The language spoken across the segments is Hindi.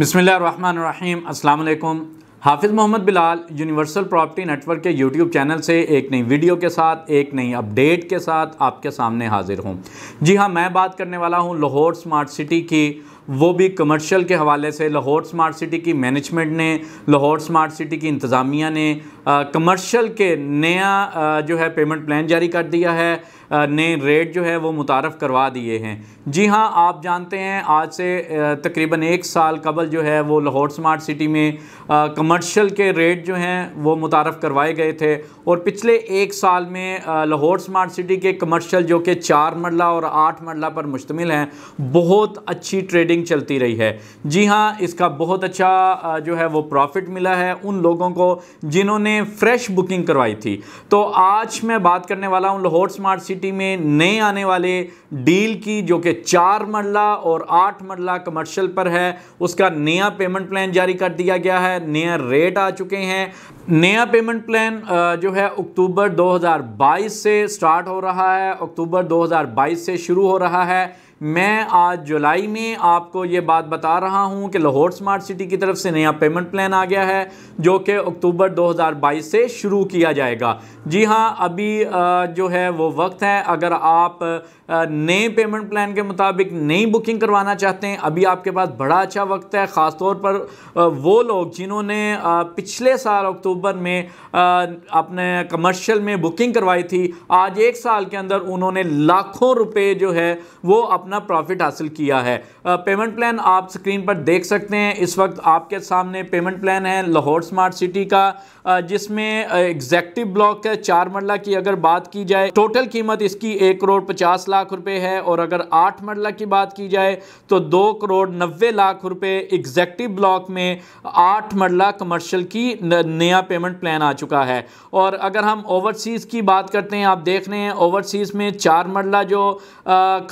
बसमीम अल्लाम Hafiz Mohammad Bilal universal property network के यूट्यूब चैनल से एक नई वीडियो के साथ एक नई अपडेट के साथ आपके सामने हाज़िर हूँ जी हाँ मैं बात करने वाला हूँ लाहौर स्मार्ट सिटी की वो भी कमर्शियल के हवाले से लाहौर स्मार्ट सिटी की मैनेजमेंट ने लाहौर स्मार्ट सिटी की इंतज़ामिया ने कमर्शियल के नया आ, जो है पेमेंट प्लान जारी कर दिया है नए रेट जो है वो मुतारफ़ करवा दिए हैं जी हाँ आप जानते हैं आज से तकरीबन एक साल कबल जो है वो लाहौर स्मार्ट सिटी में कमर्शियल के रेट जो हैं वो मुतारफ़ करवाए गए थे और पिछले एक साल में लाहौर स्मार्ट सिटी के कमर्शियल जो कि चार मरला और आठ मरला पर मुश्तमिल हैं बहुत अच्छी ट्रेडिंग ट्रेडिंग चलती रही है जी हाँ इसका बहुत अच्छा जो है वो प्रॉफिट मिला है उन लोगों को जिन्होंने फ्रेश बुकिंग करवाई थी तो आज मैं बात करने वाला हूँ लाहौर स्मार्ट सिटी में नए आने वाले डील की जो कि चार मरला और आठ मरला कमर्शियल पर है उसका नया पेमेंट प्लान जारी कर दिया गया है नया रेट आ चुके हैं नया पेमेंट प्लान जो है अक्टूबर 2022 से स्टार्ट हो रहा है अक्टूबर 2022 से शुरू हो रहा है मैं आज जुलाई में आपको ये बात बता रहा हूँ कि लाहौर स्मार्ट सिटी की तरफ से नया पेमेंट प्लान आ गया है जो कि अक्टूबर 2022 से शुरू किया जाएगा जी हाँ अभी जो है वो वक्त है अगर आप नए पेमेंट प्लान के मुताबिक नई बुकिंग करवाना चाहते हैं अभी आपके पास बड़ा अच्छा वक्त है खासतौर पर वो लोग जिन्होंने पिछले साल अक्टूबर में अपने कमर्शियल में बुकिंग करवाई थी आज एक साल के अंदर उन्होंने लाखों रुपए जो है वो अपना प्रॉफिट हासिल किया है पेमेंट प्लान आप स्क्रीन पर देख सकते हैं इस वक्त आपके सामने पेमेंट प्लान है लाहौर स्मार्ट सिटी का जिसमें एग्जैक्टिव ब्लॉक है चार मरला की अगर बात की जाए टोटल कीमत इसकी एक करोड़ पचास लाख लाख रुपए है और अगर आठ मरला की बात की जाए तो दो करोड़ नब्बे लाख रुपए एग्जैक्टिव ब्लॉक में आठ मरला कमर्शियल की नया पेमेंट प्लान आ चुका है और अगर हम ओवरसीज़ की बात करते हैं आप देख रहे हैं ओवरसीज़ में चार मरला जो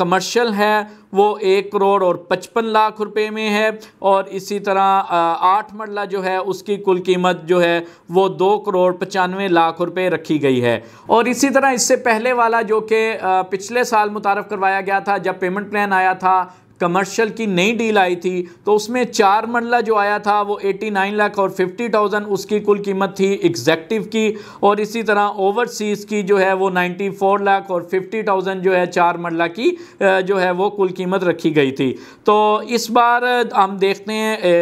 कमर्शल है वो एक करोड़ और पचपन लाख रुपए में है और इसी तरह आठ मरला जो है उसकी कुल कीमत जो है वो दो करोड़ पचानवे लाख रुपए रखी गई है और इसी तरह इससे पहले वाला जो कि पिछले साल मुतारफ़ करवाया गया था जब पेमेंट प्लान आया था कमर्शियल की नई डील आई थी तो उसमें चार मरला जो आया था वो 89 लाख और 50,000 उसकी कुल कीमत थी एग्जैक्टिव की और इसी तरह ओवरसीज़ की जो है वो 94 लाख और 50,000 जो है चार मरला की जो है वो कुल कीमत रखी गई थी तो इस बार हम देखते हैं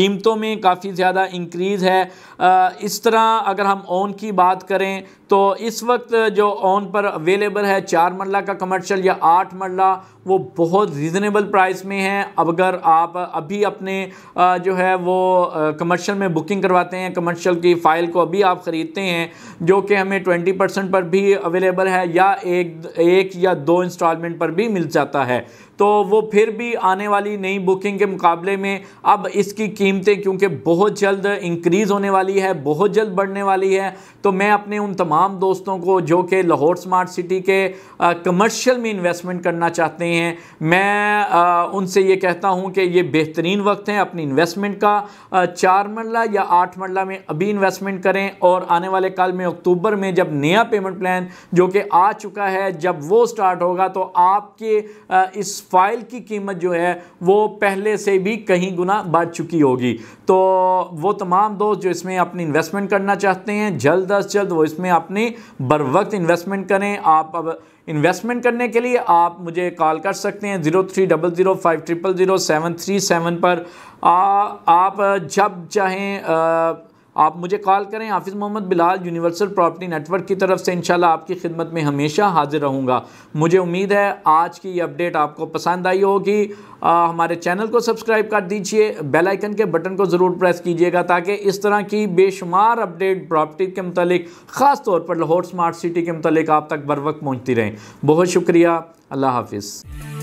कीमतों में काफ़ी ज़्यादा इंक्रीज़ है इस तरह अगर हम ओन की बात करें तो इस वक्त जो ओन पर अवेलेबल है चार मरला का कमर्शल या आठ मरला वो बहुत रीज़नेबल रीज़नेबल प्राइस में है अब अगर आप अभी अपने जो है वो कमर्शियल में बुकिंग करवाते हैं कमर्शियल की फ़ाइल को अभी आप ख़रीदते हैं जो कि हमें ट्वेंटी परसेंट पर भी अवेलेबल है या एक एक या दो इंस्टॉलमेंट पर भी मिल जाता है तो वो फिर भी आने वाली नई बुकिंग के मुकाबले में अब इसकी कीमतें क्योंकि बहुत जल्द इंक्रीज़ होने वाली है बहुत जल्द बढ़ने वाली है तो मैं अपने उन तमाम दोस्तों को जो कि लाहौर स्मार्ट सिटी के कमर्शियल में इन्वेस्टमेंट करना चाहते हैं मैं आ, उनसे ये कहता हूँ कि ये बेहतरीन वक्त है अपनी इन्वेस्टमेंट का चार मरला या आठ मरला में अभी इन्वेस्टमेंट करें और आने वाले कल में अक्टूबर में जब नया पेमेंट प्लान जो कि आ चुका है जब वो स्टार्ट होगा तो आपके आ, इस फाइल की कीमत जो है वो पहले से भी कहीं गुना बढ़ चुकी होगी तो वो तमाम दोस्त जो इसमें अपनी इन्वेस्टमेंट करना चाहते हैं जल्द अज जल्द वो इसमें अपनी बर वक्त इन्वेस्टमेंट करें आप अब इन्वेस्टमेंट करने के लिए आप मुझे कॉल कर सकते हैं zero three double zero five triple zero seven three seven पर आ, आप जब चाहें आ, आप मुझे कॉल करें Hafiz Mohammad Bilal universal property network की तरफ से इंशाल्लाह आपकी खिदमत में हमेशा हाजिर रहूँगा मुझे उम्मीद है आज की ये अपडेट आपको पसंद आई होगी हमारे चैनल को सब्सक्राइब कर दीजिए बेल आइकन के बटन को ज़रूर प्रेस कीजिएगा ताकि इस तरह की बेशुमार अपडेट प्रॉपर्टी के मतलब ख़ास तौर पर लाहौर स्मार्ट सिटी के मतलब आप तक बर वक्त पहुँचती रहें बहुत शुक्रिया अल्लाह हाफिज़